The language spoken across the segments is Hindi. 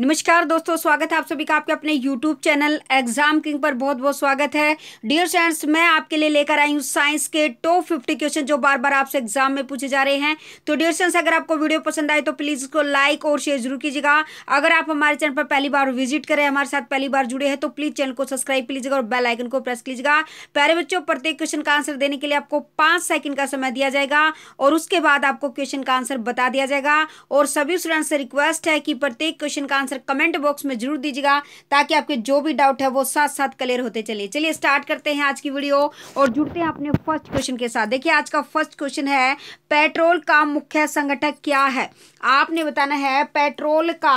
नमस्कार दोस्तों स्वागत है आप सभी का आपके अपने YouTube चैनल एग्जाम किंग पर बहुत बहुत स्वागत है डियर फ्रेंड्स मैं आपके लिए लेकर आई हूँ साइंस के टॉप फिफ्टी क्वेश्चन जो बार बार आपसे एग्जाम में पूछे जा रहे हैं तो डियर फ्रेंड्स अगर आपको वीडियो पसंद आए तो प्लीज़ इसको लाइक और शेयर जरूर कीजिएगा अगर आप हमारे चैनल पर पहली बार विजिट करें हमारे साथ पहली बार जुड़े हैं तो प्लीज़ चैनल को सब्सक्राइब कीजिएगा और बेल आइकन को प्रेस कीजिएगा पहले बच्चों प्रत्येक क्वेश्चन का आंसर देने के लिए आपको पांच सेकंड का समय दिया जाएगा और उसके बाद आपको क्वेश्चन का आंसर बता दिया जाएगा और सभी स्टूडेंट्स से रिक्वेस्ट है कि प्रत्येक क्वेश्चन का आंसर कमेंट बॉक्स में जरूर दीजिएगा ताकि आपके जो भी डाउट है वो साथ साथ क्लियर होते चले चलिए स्टार्ट करते हैं आज की वीडियो और जुड़ते हैं अपने फर्स्ट क्वेश्चन के साथ देखिए आज का फर्स्ट क्वेश्चन है पेट्रोल का मुख्य संगठक क्या है आपने बताना है पेट्रोल का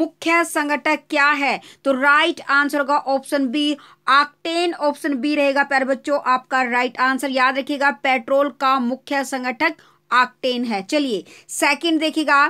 मुख्य संगठक क्या है तो राइट आंसर होगा option B octane option B रहेगा प्यारे बच्चों आपका राइट आंसर याद रखिएगा पेट्रोल का मुख्य संगठक आक्टेन है चलिए सेकंड देखिएगा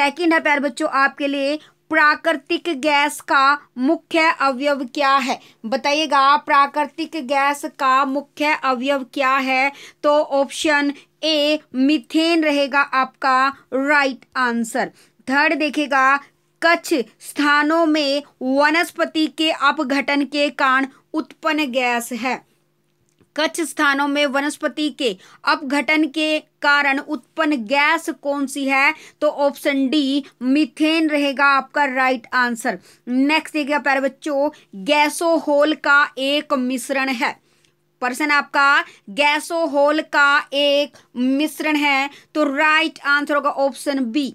सेकंड है प्यारे बच्चों आपके लिए प्राकृतिक गैस का मुख्य अवयव क्या है बताइएगा प्राकृतिक गैस का मुख्य अवयव क्या है तो ऑप्शन ए मिथेन रहेगा आपका राइट आंसर थर्ड देखेगा कच्छ स्थानों में वनस्पति के अपघटन के कारण उत्पन्न गैस है कच्छ स्थानों में वनस्पति के अपघटन के कारण उत्पन्न गैस कौन सी है तो ऑप्शन डी मिथेन रहेगा आपका राइट आंसर नेक्स्ट देखिए प्यारे बच्चों गैसोहोल का एक मिश्रण है पर्सन आपका गैसोहोल का एक मिश्रण है तो राइट आंसर होगा ऑप्शन बी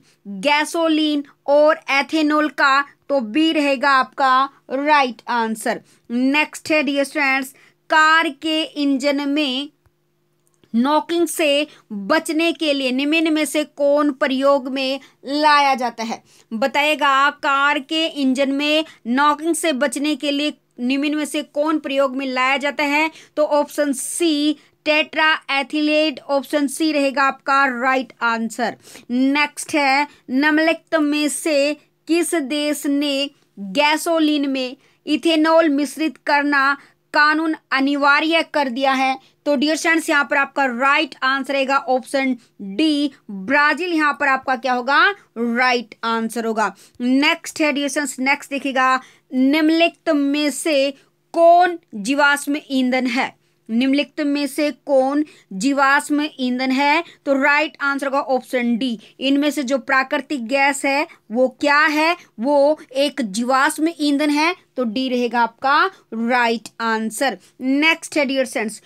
गैसोलीन और एथेनॉल का तो बी रहेगा आपका राइट आंसर नेक्स्ट है डियर स्टूडेंट्स कार के इंजन में नॉकिंग से बचने के लिए निम्न में से कौन प्रयोग में लाया जाता है बताएगा कार के इंजन में नॉकिंग से बचने के लिए निम्न में से कौन प्रयोग में लाया जाता है तो option C tetra ethylate option C रहेगा आपका राइट आंसर नेक्स्ट है नमलिखित में से किस देश ने गैसोलीन में इथेनॉल मिश्रित करना कानून अनिवार्य कर दिया है तो डियर स्टूडेंट्स यहाँ पर आपका राइट आंसर रहेगा ऑप्शन डी ब्राजील यहाँ पर आपका क्या होगा राइट आंसर होगा नेक्स्ट है डियर नेक्स्ट देखिएगा निम्नलिखित में से कौन जीवाश्म ईंधन है निम्नलिखित में से कौन जीवाश्म ईंधन है तो राइट आंसर होगा ऑप्शन डी इनमें से जो प्राकृतिक गैस है वो क्या है वो एक जीवाश्म ईंधन है तो डी रहेगा आपका राइट आंसर नेक्स्ट है डियर सेंस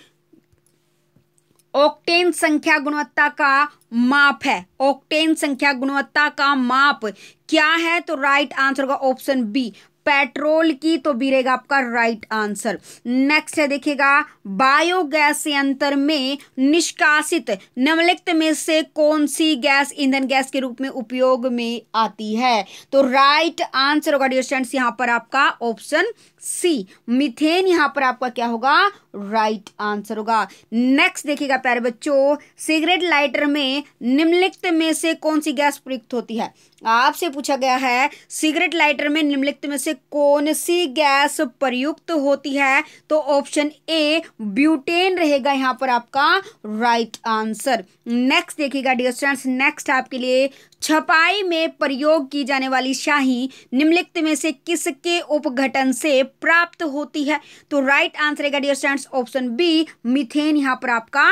ऑक्टेन संख्या गुणवत्ता का माप है ऑक्टेन संख्या गुणवत्ता का माप क्या है तो राइट आंसर होगा ऑप्शन बी पेट्रोल की तो भी रहेगा आपका राइट आंसर नेक्स्ट है देखिएगा बायोगैस यंत्र में निष्कासित निम्नलिखित में से कौन सी गैस ईंधन गैस के रूप में उपयोग में आती है तो राइट आंसर होगा डियर स्टूडेंट्स पर आपका ऑप्शन सी मिथेन यहां पर आपका क्या होगा राइट आंसर होगा नेक्स्ट देखिएगा प्यारे बच्चों सिगरेट लाइटर में निम्नलिखित में से कौन सी गैस प्रयुक्त होती है आपसे पूछा गया है सिगरेट लाइटर में निम्नलिखित में से कौन सी गैस प्रयुक्त होती है तो ऑप्शन ए ब्यूटेन रहेगा यहाँ पर आपका राइट आंसर नेक्स्ट देखिएगा डियर स्टूडेंट्स नेक्स्ट आपके लिए छपाई में प्रयोग की जाने वाली शाही निम्नलिखित में से किसके उपघटन से प्राप्त होती है तो राइट आंसर रहेगा dear students option B methane यहाँ पर आपका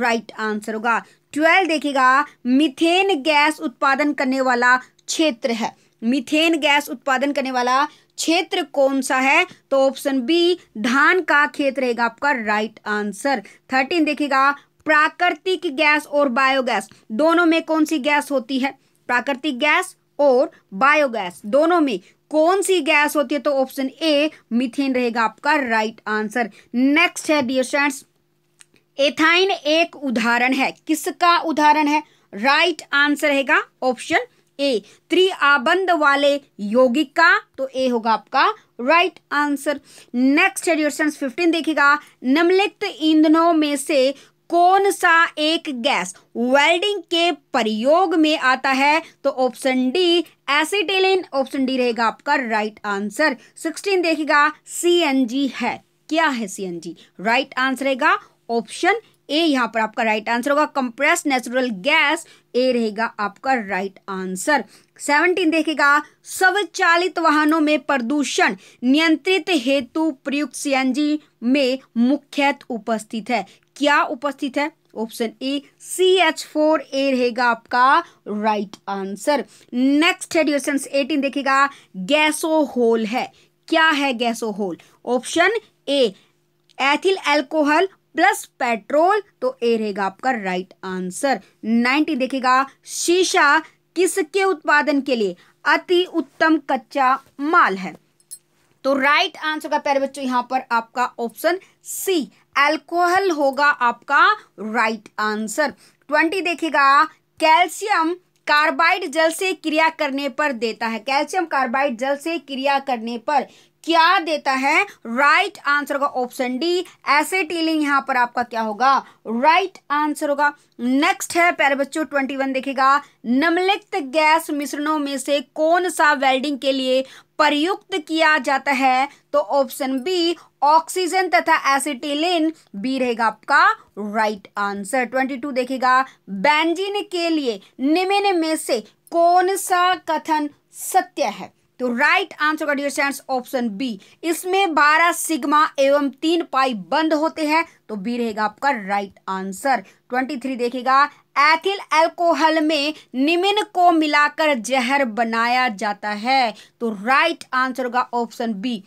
राइट आंसर होगा ट्वेल्व देखिएगा मिथेन गैस उत्पादन करने वाला क्षेत्र है मिथेन गैस उत्पादन करने वाला क्षेत्र कौन सा है तो ऑप्शन बी धान का खेत रहेगा आपका राइट आंसर थर्टीन देखिएगा प्राकृतिक गैस और बायोगैस दोनों में कौन सी गैस होती है प्राकृतिक गैस और बायोगैस दोनों में कौन सी गैस होती है तो ऑप्शन ए मिथेन रहेगा आपका राइट आंसर नेक्स्ट है डियर फ्रेंड्स एथाइन एक उदाहरण है किसका उदाहरण है राइट आंसर रहेगा ऑप्शन ए त्रिआबंध वाले यौगिक का तो ए होगा आपका right answer next question fifteen देखिएगा निम्नलिखित ईंधनों में से कौन सा एक गैस वेल्डिंग के प्रयोग में आता है तो option D acetylene option D रहेगा आपका राइट आंसर सिक्सटीन देखिएगा सीएनजी है क्या है सीएनजी राइट आंसर रहेगा ऑप्शन ए यहाँ पर आपका राइट आंसर होगा कंप्रेस नेचुरल गैस ए रहेगा आपका राइट आंसर सेवनटीन देखेगा स्वचालित वाहनों में प्रदूषण नियंत्रित हेतु प्रयुक्त सीएनजी में मुख्यतः उपस्थित है क्या उपस्थित है option A C H four A रहेगा आपका राइट आंसर नेक्स्ट है डियर एटीन देखेगा गैसो होल है क्या है gasohol option A ethyl alcohol plus petrol तो ए रहेगा आपका राइट आंसर नाइनटी देखेगा शीशा किसके उत्पादन के लिए अति उत्तम कच्चा माल है तो राइट आंसर का पहले बच्चों यहाँ पर आपका ऑप्शन सी एल्कोहल होगा आपका राइट आंसर ट्वेंटी देखेगा कैल्शियम कार्बाइड जल से क्रिया करने पर देता है कैल्शियम कार्बाइड जल से क्रिया करने पर क्या देता है राइट right आंसर होगा ऑप्शन डी एसेटिलिन यहां पर आपका क्या होगा राइट right आंसर होगा नेक्स्ट है प्यारे बच्चों ट्वेंटी वन देखेगा नमलिखित गैस मिश्रणों में से कौन सा वेल्डिंग के लिए प्रयुक्त किया जाता है तो ऑप्शन बी ऑक्सीजन तथा एसिटिलिन बी रहेगा आपका राइट आंसर ट्वेंटी टू देखेगा बेंजीन के लिए निम्न में से कौन सा कथन सत्य है तो राइट आंसर का डिस्टेंस ऑप्शन बी इसमें बारह सिग्मा एवं तीन पाई बंद होते हैं तो बी रहेगा आपका राइट आंसर ट्वेंटी थ्री देखेगा एथिल अल्कोहल में निमिन को मिलाकर जहर बनाया जाता है तो राइट आंसर होगा ऑप्शन बी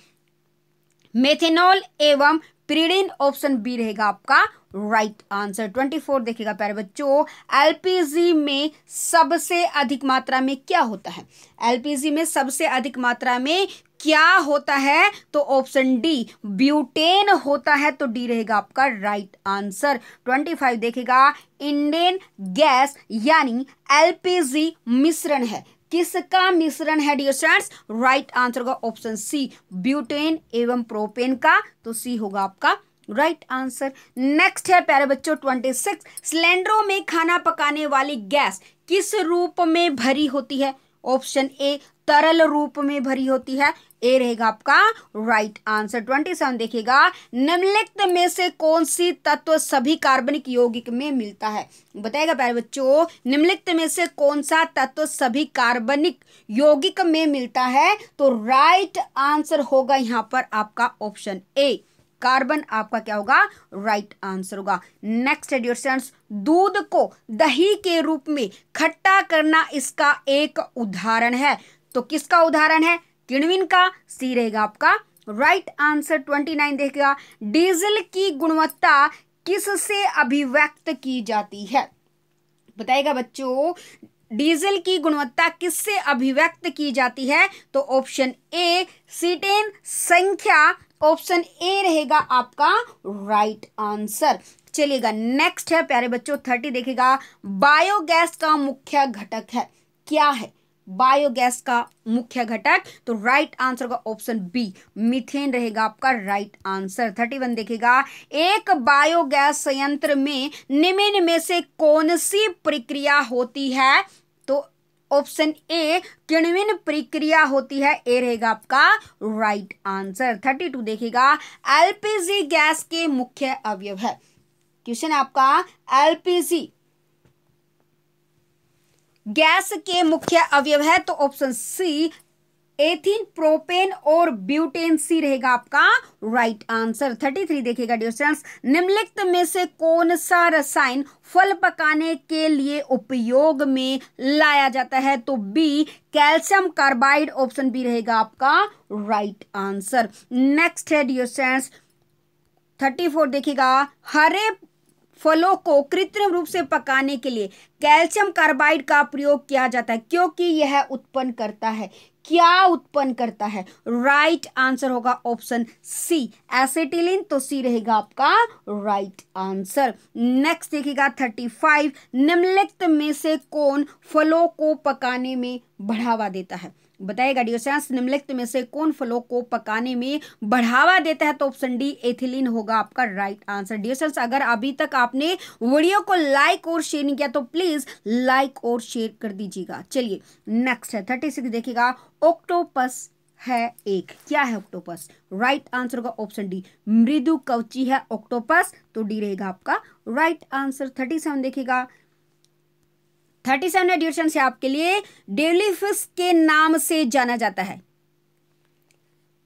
मेथेनॉल एवं प्रीडिन ऑप्शन बी रहेगा आपका राइट आंसर ट्वेंटी फोर देखिएगा प्यारे बच्चों एलपीजी में सबसे अधिक मात्रा में क्या होता है एलपीजी में सबसे अधिक मात्रा में क्या होता है तो ऑप्शन डी ब्यूटेन होता है तो डी रहेगा आपका राइट आंसर ट्वेंटी फाइव देखेगा इंडियन गैस यानी एलपीजी मिश्रण है किसका मिश्रण है डियर स्टैंड राइट आंसर होगा ऑप्शन सी ब्यूटेन एवं प्रोपेन का तो सी होगा आपका राइट आंसर नेक्स्ट है प्यारे बच्चों ट्वेंटी सिक्स सिलेंडरों में खाना पकाने वाली गैस किस रूप में भरी होती है ऑप्शन ए तरल रूप में भरी होती है ए रहेगा आपका राइट आंसर ट्वेंटी सेवन देखिएगा निम्नलिखित में से कौन सी तत्व सभी कार्बनिक यौगिक में मिलता है बताएगा प्यारे बच्चों निम्नलिखित में से कौन सा तत्व सभी कार्बनिक यौगिक में मिलता है तो राइट आंसर होगा यहाँ पर आपका ऑप्शन ए कार्बन आपका क्या होगा राइट आंसर होगा नेक्स्ट है डियर दूध को दही के रूप में खट्टा करना इसका एक उदाहरण है तो किसका उदाहरण है किणविन का सी रहेगा आपका राइट आंसर ट्वेंटी नाइन देखेगा डीजल की गुणवत्ता किससे अभिव्यक्त की जाती है बताएगा बच्चों डीजल की गुणवत्ता किससे अभिव्यक्त की जाती है तो ऑप्शन ए सीटेन संख्या ऑप्शन ए रहेगा आपका राइट आंसर चलिएगा नेक्स्ट है प्यारे बच्चों थर्टी देखेगा बायोगैस का मुख्य घटक है क्या है बायोगैस का मुख्य घटक तो राइट आंसर का ऑप्शन बी मिथेन रहेगा आपका राइट आंसर थर्टी वन देखेगा एक बायोगैस संयंत्र में निम्न में से कौन सी प्रक्रिया होती है ऑप्शन ए किणविन प्रक्रिया होती है ए रहेगा आपका राइट आंसर थर्टी टू देखेगा एलपीजी गैस के मुख्य अवयव है क्वेश्चन आपका एलपीजी गैस के मुख्य अवयव है तो ऑप्शन सी एथिन प्रोपेन और ब्यूटेन सी रहेगा आपका राइट आंसर 33 देखिएगा डियर स्टूडेंट्स निम्नलिखित में से कौन सा रसायन फल पकाने के लिए उपयोग में लाया जाता है तो B calcium carbide option B रहेगा आपका राइट आंसर नेक्स्ट है डियर स्टूडेंट्स 34 देखिएगा हरे फलों को कृत्रिम रूप से पकाने के लिए कैल्शियम कार्बाइड का प्रयोग किया जाता है क्योंकि यह उत्पन्न करता है क्या उत्पन्न करता है राइट right आंसर होगा ऑप्शन सी एसिटिलिन तो सी रहेगा आपका राइट आंसर नेक्स्ट देखिएगा थर्टी फाइव निम्नलिखित में से कौन फलों को पकाने में बढ़ावा देता है बताएगा डियोसेंस निम्नलिखित में से कौन फलों को पकाने में बढ़ावा देता है तो ऑप्शन डी एथिलीन होगा आपका राइट आंसर डियोसेंस अगर अभी तक आपने वीडियो को लाइक और शेयर नहीं किया तो प्लीज लाइक और शेयर कर दीजिएगा चलिए नेक्स्ट है थर्टी सिक्स देखिएगा ऑक्टोपस है एक क्या है ऑक्टोपस राइट आंसर होगा ऑप्शन डी मृदु कवची है ऑक्टोपस तो डी रहेगा आपका राइट आंसर थर्टी सेवन देखिएगा थर्टी सेवन एडिशन से आपके लिए डेली फिश के नाम से जाना जाता है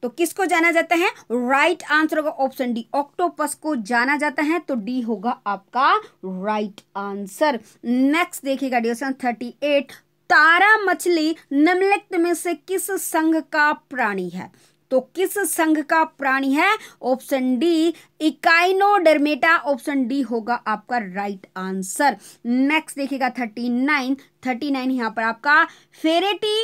तो किसको जाना जाता है राइट आंसर होगा ऑप्शन डी ऑक्टोपस को जाना जाता है तो डी होगा आपका राइट आंसर नेक्स्ट देखिएगा डिस्कन थर्टी एट तारा मछली निम्नलिखित में से किस संघ का प्राणी है तो किस संघ का प्राणी है option D echinodermata option D होगा आपका राइट आंसर नेक्स्ट देखिएगा थर्टी नाइन थर्टी नाइन यहाँ पर आपका फेरेटी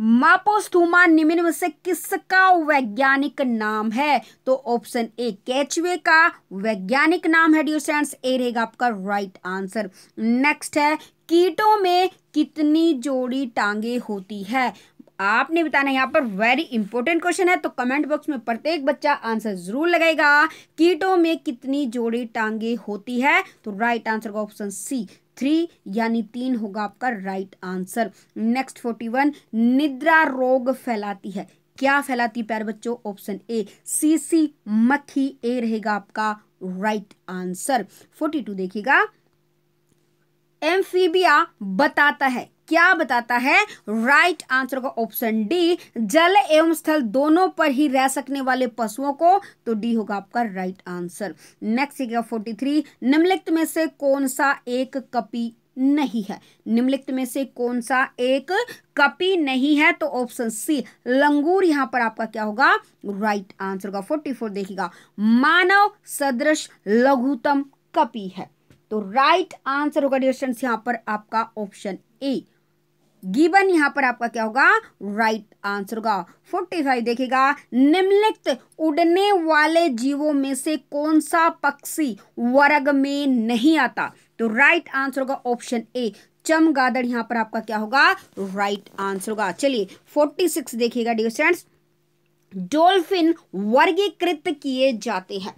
मापोस्थूमा निम्न में से किसका वैज्ञानिक नाम है तो ऑप्शन ए कैचवे का वैज्ञानिक नाम है ड्यूसेंस ए रहेगा आपका राइट आंसर नेक्स्ट है कीटों में कितनी जोड़ी टांगे होती है आपने बताना यहाँ पर वेरी इंपॉर्टेंट क्वेश्चन है तो कमेंट बॉक्स में प्रत्येक बच्चा आंसर जरूर लगाएगा कीटो में कितनी जोड़ी टांगे होती है तो राइट आंसर का ऑप्शन सी थ्री यानी तीन होगा आपका right answer next forty one निद्रा रोग फैलाती है क्या फैलाती प्यार बच्चों ऑप्शन ए सी सी मक्खी ए रहेगा आपका राइट आंसर फोर्टी टू देखिएगा एम्फीबिया बताता है क्या बताता है राइट आंसर का ऑप्शन डी जल एवं स्थल दोनों पर ही रह सकने वाले पशुओं को तो डी होगा आपका राइट आंसर नेक्स्ट है फोर्टी थ्री निम्नलिखित में से कौन सा एक कपी नहीं है निम्नलिखित में से कौन सा एक कपी नहीं है तो ऑप्शन सी लंगूर यहां पर आपका क्या होगा राइट आंसर होगा फोर्टी फोर देखिएगा मानव सदृश लघुतम कपी है तो राइट आंसर होगा डिस्टेंस यहां पर आपका ऑप्शन ए गिबन यहाँ पर आपका क्या होगा राइट आंसर होगा फोर्टी फाइव देखेगा निम्नलिखित उड़ने वाले जीवों में से कौन सा पक्षी वर्ग में नहीं आता तो राइट आंसर होगा ऑप्शन ए चमगादड़ यहाँ पर आपका क्या होगा राइट आंसर होगा चलिए फोर्टी सिक्स देखिएगा डियर फ्रेंड्स डॉल्फिन वर्गीकृत किए जाते हैं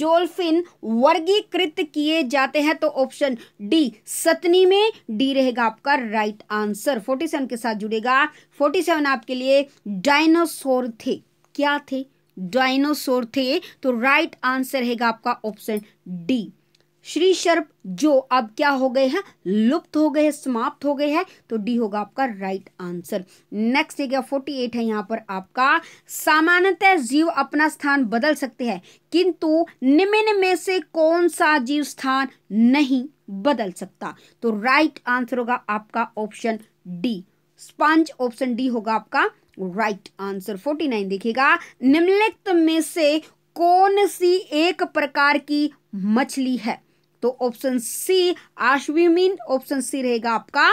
डॉल्फिन वर्गीकृत किए जाते हैं तो ऑप्शन डी सतनी में डी रहेगा आपका राइट आंसर 47 के साथ जुड़ेगा 47 आपके लिए डायनासोर थे क्या थे डायनासोर थे तो राइट आंसर रहेगा आपका ऑप्शन डी श्री सर्प जो अब क्या हो गए हैं लुप्त हो गए हैं समाप्त हो गए हैं तो डी होगा आपका राइट आंसर नेक्स्ट है क्या फोर्टी एट है यहाँ पर आपका सामान्यतः जीव अपना स्थान बदल सकते हैं किंतु निम्न में से कौन सा जीव स्थान नहीं बदल सकता तो राइट आंसर होगा आपका option D sponge option D होगा आपका राइट आंसर फोर्टी नाइन देखिएगा निम्नलिखित में से कौन सी एक प्रकार की मछली है तो ऑप्शन सी आश्विमीन ऑप्शन सी रहेगा आपका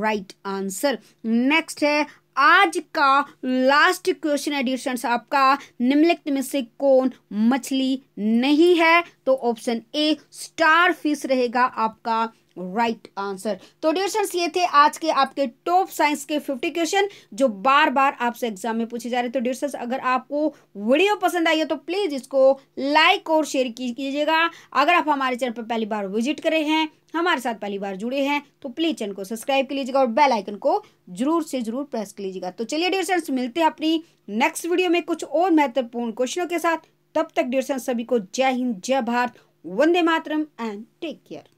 राइट आंसर नेक्स्ट है आज का लास्ट क्वेश्चन एडिशन आपका निम्नलिखित में से कौन मछली नहीं है तो ऑप्शन ए स्टार फिश रहेगा आपका राइट आंसर तो डेयर ये थे आज के आपके टॉप साइंस के फिफ्टी क्वेश्चन जो बार बार आपसे एग्जाम में पूछे जा रहे हैं तो डियर अगर आपको वीडियो पसंद आई है तो प्लीज़ इसको लाइक और शेयर कीजिएगा अगर आप हमारे चैनल पर पहली बार विजिट करे हैं हमारे साथ पहली बार जुड़े हैं तो प्लीज़ चैनल को सब्सक्राइब कर लीजिएगा और बेल आइकन को जरूर से जरूर प्रेस कर लीजिएगा तो चलिए डेयर मिलते हैं अपनी नेक्स्ट वीडियो में कुछ और महत्वपूर्ण क्वेश्चनों के साथ तब तक डियर सभी को जय हिंद जय भारत वंदे मातरम एंड टेक केयर